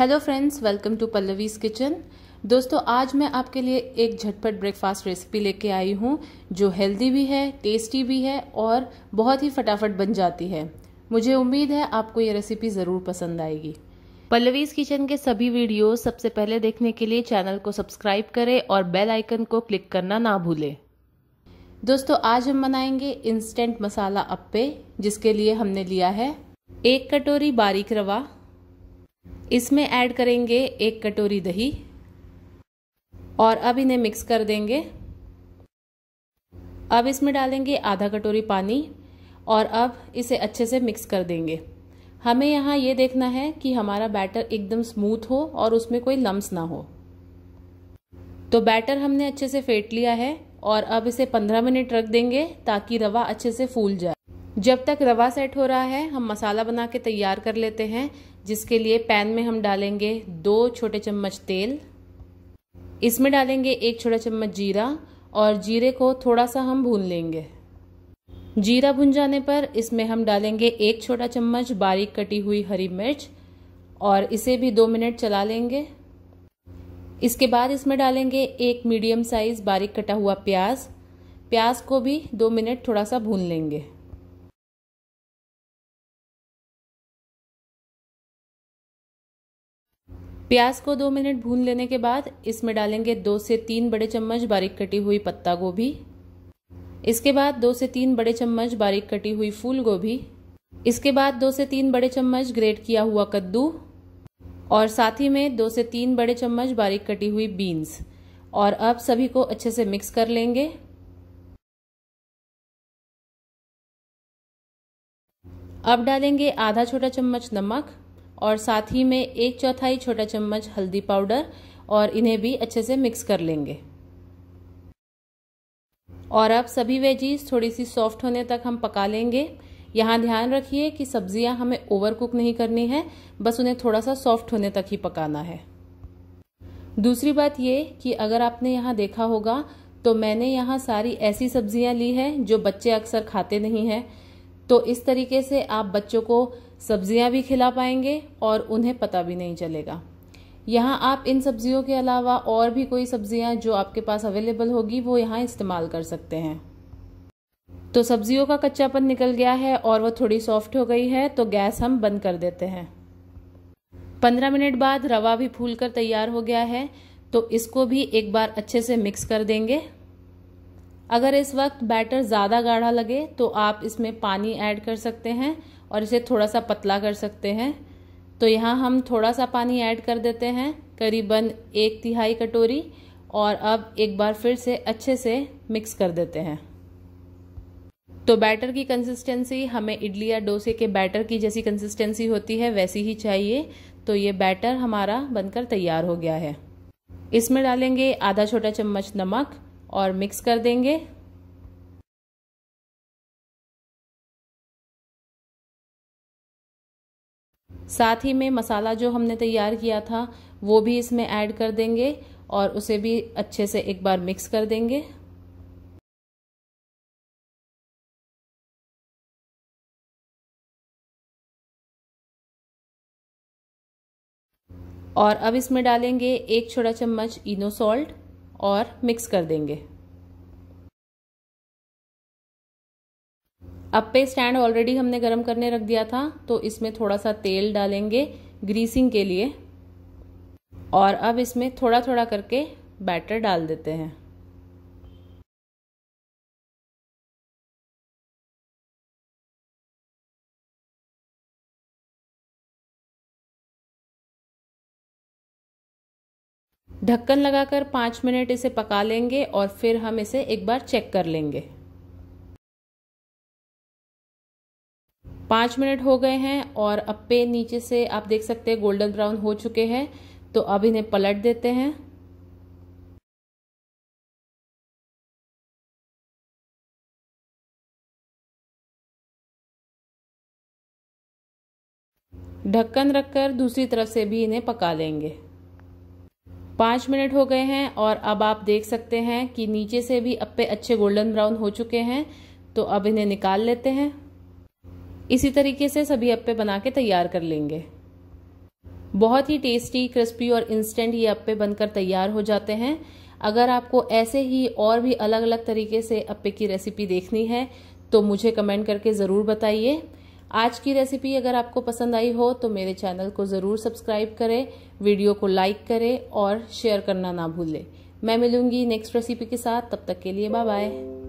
hello friends welcome to Pallavi's kitchen दोस्तों आज मैं आपके लिए एक झटपट ब्रेकफास्ट रेसिपी लेके आई हूँ जो हेल्दी भी है टेस्टी भी है और बहुत ही फटाफट बन जाती है मुझे उम्मीद है आपको ये रेसिपी ज़रूर पसंद आएगी पल्लवीज किचन के सभी वीडियो सबसे पहले देखने के लिए चैनल को सब्सक्राइब करें और बेल आइकन को क्लिक करना ना भूलें दोस्तों आज हम बनाएंगे इंस्टेंट मसाला अप्पे जिसके लिए हमने लिया है एक कटोरी बारीक रवा इसमें ऐड करेंगे एक कटोरी दही और अब इन्हें मिक्स कर देंगे अब इसमें डालेंगे आधा कटोरी पानी और अब इसे अच्छे से मिक्स कर देंगे हमें यहाँ ये देखना है कि हमारा बैटर एकदम स्मूथ हो और उसमें कोई लम्स ना हो तो बैटर हमने अच्छे से फेंट लिया है और अब इसे 15 मिनट रख देंगे ताकि रवा अच्छे से फूल जाए जब तक रवा सेट हो रहा है हम मसाला बना के तैयार कर लेते हैं जिसके लिए पैन में हम डालेंगे दो छोटे चम्मच तेल इसमें डालेंगे एक छोटा चम्मच जीरा और जीरे को थोड़ा सा हम भून लेंगे जीरा भुन जाने पर इसमें हम डालेंगे एक छोटा चम्मच बारीक कटी हुई हरी मिर्च और इसे भी दो मिनट चला लेंगे इसके बाद इसमें डालेंगे एक मीडियम साइज़ बारीक कटा हुआ प्याज प्याज को भी दो मिनट थोड़ा सा भून लेंगे प्याज को दो मिनट भून लेने के बाद इसमें डालेंगे दो से तीन बड़े चम्मच बारीक कटी हुई पत्ता गोभी इसके बाद दो से तीन बड़े चम्मच बारीक कटी हुई फूल गोभी इसके बाद दो से तीन बड़े चम्मच ग्रेट किया हुआ कद्दू और साथ ही में दो से तीन बड़े चम्मच बारीक कटी हुई बीन्स और अब सभी को अच्छे से मिक्स कर लेंगे अब डालेंगे आधा छोटा चम्मच नमक और साथ ही में एक चौथाई छोटा चम्मच हल्दी पाउडर और इन्हें भी अच्छे से मिक्स कर लेंगे और अब सभी वेजीज थोड़ी सी सॉफ्ट होने तक हम पका लेंगे यहाँ ध्यान रखिए कि सब्जियाँ हमें ओवर कुक नहीं करनी है बस उन्हें थोड़ा सा सॉफ्ट होने तक ही पकाना है दूसरी बात ये कि अगर आपने यहाँ देखा होगा तो मैंने यहाँ सारी ऐसी सब्जियाँ ली हैं जो बच्चे अक्सर खाते नहीं हैं तो इस तरीके से आप बच्चों को सब्जियां भी खिला पाएंगे और उन्हें पता भी नहीं चलेगा यहाँ आप इन सब्जियों के अलावा और भी कोई सब्जियां जो आपके पास अवेलेबल होगी वो यहाँ इस्तेमाल कर सकते हैं तो सब्जियों का कच्चापन निकल गया है और वो थोड़ी सॉफ्ट हो गई है तो गैस हम बंद कर देते हैं पंद्रह मिनट बाद रवा भी फूल कर तैयार हो गया है तो इसको भी एक बार अच्छे से मिक्स कर देंगे अगर इस वक्त बैटर ज़्यादा गाढ़ा लगे तो आप इसमें पानी ऐड कर सकते हैं और इसे थोड़ा सा पतला कर सकते हैं तो यहाँ हम थोड़ा सा पानी ऐड कर देते हैं करीबन एक तिहाई कटोरी और अब एक बार फिर से अच्छे से मिक्स कर देते हैं तो बैटर की कंसिस्टेंसी हमें इडली या डोसे के बैटर की जैसी कंसिस्टेंसी होती है वैसी ही चाहिए तो ये बैटर हमारा बनकर तैयार हो गया है इसमें डालेंगे आधा छोटा चम्मच नमक और मिक्स कर देंगे साथ ही में मसाला जो हमने तैयार किया था वो भी इसमें ऐड कर देंगे और उसे भी अच्छे से एक बार मिक्स कर देंगे और अब इसमें डालेंगे एक छोटा चम्मच इनो सॉल्ट और मिक्स कर देंगे अब पे स्टैंड ऑलरेडी हमने गर्म करने रख दिया था तो इसमें थोड़ा सा तेल डालेंगे ग्रीसिंग के लिए और अब इसमें थोड़ा थोड़ा करके बैटर डाल देते हैं ढक्कन लगाकर पाँच मिनट इसे पका लेंगे और फिर हम इसे एक बार चेक कर लेंगे पाँच मिनट हो गए हैं और पे नीचे से आप देख सकते हैं गोल्डन ब्राउन हो चुके हैं तो अब इन्हें पलट देते हैं ढक्कन रखकर दूसरी तरफ से भी इन्हें पका लेंगे पाँच मिनट हो गए हैं और अब आप देख सकते हैं कि नीचे से भी अप्पे अच्छे गोल्डन ब्राउन हो चुके हैं तो अब इन्हें निकाल लेते हैं इसी तरीके से सभी अप्पे बना के तैयार कर लेंगे बहुत ही टेस्टी क्रिस्पी और इंस्टेंट ये अप्पे बनकर तैयार हो जाते हैं अगर आपको ऐसे ही और भी अलग अलग तरीके से अप्पे की रेसिपी देखनी है तो मुझे कमेंट करके ज़रूर बताइए आज की रेसिपी अगर आपको पसंद आई हो तो मेरे चैनल को ज़रूर सब्सक्राइब करें वीडियो को लाइक करें और शेयर करना ना भूलें मैं मिलूंगी नेक्स्ट रेसिपी के साथ तब तक के लिए बाय बाय